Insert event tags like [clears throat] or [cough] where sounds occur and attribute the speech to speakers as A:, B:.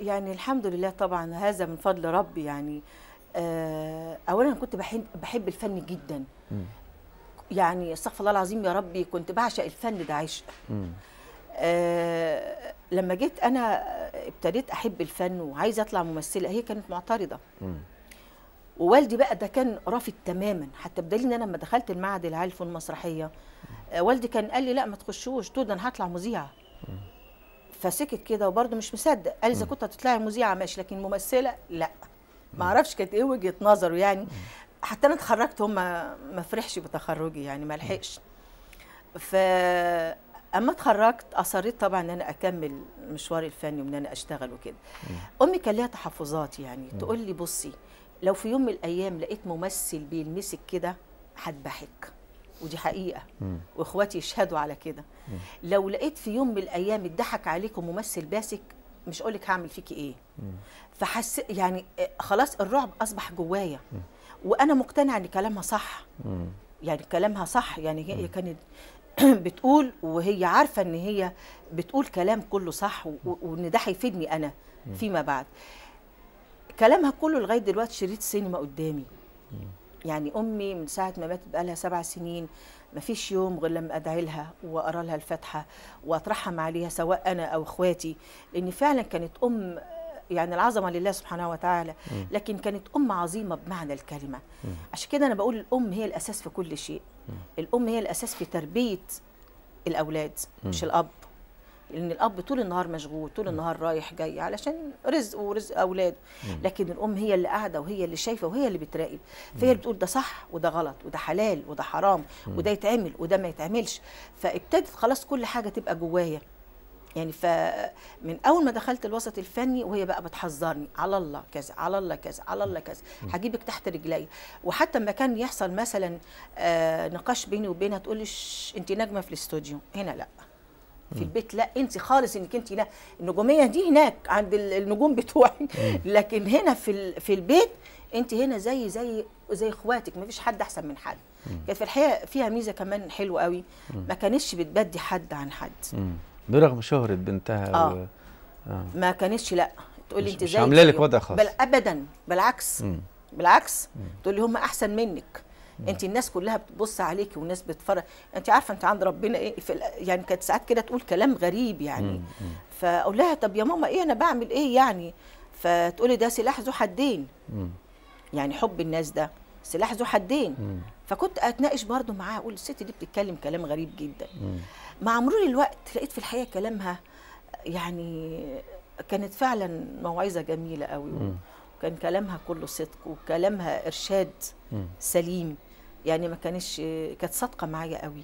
A: يعني الحمد لله طبعا هذا من فضل ربي يعني آه، اولا كنت بحب, بحب الفن جدا يعني استغفر الله العظيم يا ربي كنت بعشق الفن ده عشق آه، لما جيت انا آه، ابتديت احب الفن وعايزه اطلع ممثله هي كانت معترضه ووالدي بقى ده كان رافض تماما حتى بدليل ان انا لما دخلت المعهد العالي في المسرحيه والدي كان قال لي لا ما تخشوش ده انا هطلع مذيعه فسكت كده وبرده مش مصدق قال اذا كنت هتطلعي مذيعه ماشي لكن ممثله لا ما اعرفش كانت ايه وجهه نظره يعني حتى انا اتخرجت هم ما فرحش بتخرجي يعني ما لحقش ف اما اتخرجت اصريت طبعا ان انا اكمل مشواري الفني وان انا اشتغل وكده امي كان ليها تحفظات يعني تقول لي بصي لو في يوم من الايام لقيت ممثل بيلمسك كده هتبحك ودي حقيقه مم. واخواتي يشهدوا على كده لو لقيت في يوم من الايام اتضحك عليكم ممثل باسك مش لك هعمل فيكي ايه فحس يعني آه، خلاص الرعب اصبح جوايا وانا مقتنعه ان كلامها صح مم. يعني كلامها صح يعني هي كانت [clears throat] بتقول وهي عارفه ان هي بتقول كلام كله صح وان ده هيفيدني انا فيما بعد كلامها كله لغايه دلوقتي شريط سينما قدامي مم. يعني امي من ساعه ما ماتت بقى لها سبع سنين ما فيش يوم غير لما ادعي لها واقرا لها الفاتحه واترحم عليها سواء انا او اخواتي لان فعلا كانت ام يعني العظمه لله سبحانه وتعالى لكن كانت ام عظيمه بمعنى الكلمه عشان كده انا بقول الام هي الاساس في كل شيء الام هي الاساس في تربيه الاولاد مش الاب لان الاب طول النهار مشغول طول النهار رايح جاي علشان رزق ورزق اولاده لكن الام هي اللي قاعده وهي اللي شايفه وهي اللي بتراقب فهي بتقول ده صح وده غلط وده حلال وده حرام وده يتعمل وده ما يتعملش فابتدت خلاص كل حاجه تبقى جوايا يعني فمن اول ما دخلت الوسط الفني وهي بقى بتحذرني على الله كذا على الله كذا على الله كذا هجيبك تحت رجلي وحتى لما كان يحصل مثلا آه نقاش بيني وبينها تقولي انت نجمه في الاستوديو هنا لا في البيت لا انت خالص انك انت لا النجوميه دي هناك عند النجوم [laughs] بتوعك لكن هنا في في البيت انت هنا زي زي زي اخواتك ما فيش حد احسن من حد كانت في الحقيقه فيها ميزه كمان حلوه قوي ما كانتش بتبدي حد عن حد برغم شهره بنتها آه. و... آه. ما كانتش لا تقول لي انت زي مش عامله لك وضع خاص بل ابدا بالعكس مم. بالعكس مم. تقول لي هم احسن منك انت الناس كلها بتبص عليكي والناس بتفرج انت عارفه انت عند ربنا ايه في يعني كانت ساعات كده تقول كلام غريب يعني فاقول لها طب يا ماما ايه انا بعمل ايه يعني فتقولي ده سلاح ذو حدين يعني حب الناس ده سلاح ذو حدين مم. فكنت اتناقش برضه معاها اقول الست دي بتتكلم كلام غريب جدا مم. مع مرور الوقت لقيت في الحقيقه كلامها يعني كانت فعلا موعظه جميله قوي مم. وكان كلامها كله صدق وكلامها ارشاد مم. سليم يعني ما كانش كانت صادقه معايا قوي